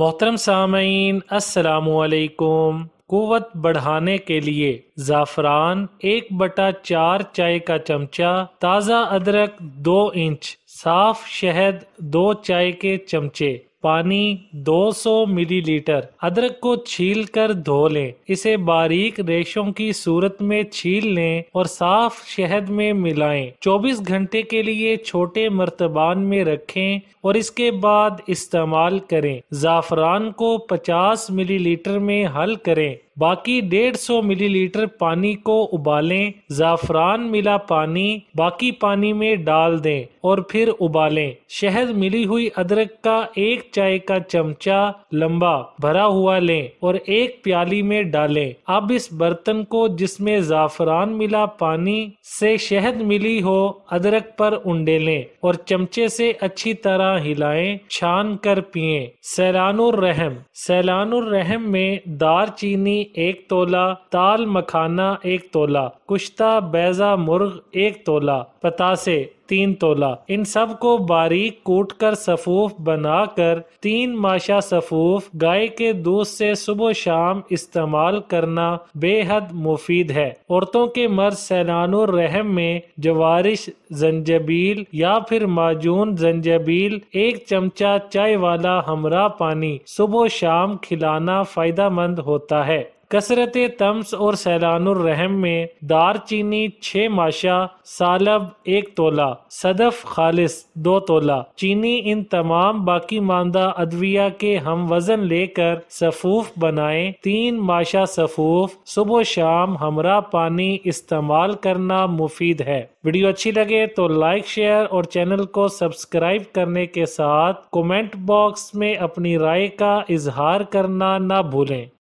मोहतरम सामीन असलकुम कुत बढ़ाने के लिए ज़ाफ़रान एक बटा चार चाय का चमचा ताज़ा अदरक दो इंच साफ़ शहद दो चाय के चमचे पानी 200 मिलीलीटर अदरक को छील कर धो लें इसे बारीक रेशों की सूरत में छील लें और साफ शहद में मिलाएं 24 घंटे के लिए छोटे मर्तबान में रखें और इसके बाद इस्तेमाल करें ज़ाफ़रान को 50 मिलीलीटर में हल करें बाकी 150 मिलीलीटर पानी को उबालें ज़ाफ़रान मिला पानी बाकी पानी में डाल दें और फिर उबालें शहद मिली हुई अदरक का एक चाय का चमचा लंबा भरा हुआ लें और एक प्याली में डालें अब इस बर्तन को जिसमें ज़ाफ़रान मिला पानी से शहद मिली हो अदरक पर उंडे लें और चमचे से अच्छी तरह हिलाएं छान कर पिए सैलानुर रहम सैलानुर रहम में दार चीनी एक तोला ताल मखाना एक तोला कुश्ता बैजा मुर्ग एक तोला पतासे तीन तोला इन सब को बारीक कूट कर सफूफ बनाकर तीन माशा सफूफ गाय के दूध से सुबह शाम इस्तेमाल करना बेहद मुफीद है औरतों के मर्ज रहम में जवारिश जंजबील या फिर माजून जंजबील एक चमचा चाय वाला हमरा पानी सुबह शाम खिलाना फायदा मंद होता है कसरत तम्स और सैलानरहम में दार चीनी छः माशा सालब एक तोला सदफ खालिस दो तोला चीनी इन तमाम बाकी मानदा अदविया के हम वजन लेकर सफूफ बनाए तीन माशा सफूफ सुबह शाम हमरा पानी इस्तेमाल करना मुफीद है वीडियो अच्छी लगे तो लाइक शेयर और चैनल को सब्सक्राइब करने के साथ कमेंट बॉक्स में अपनी राय का इजहार करना ना भूलें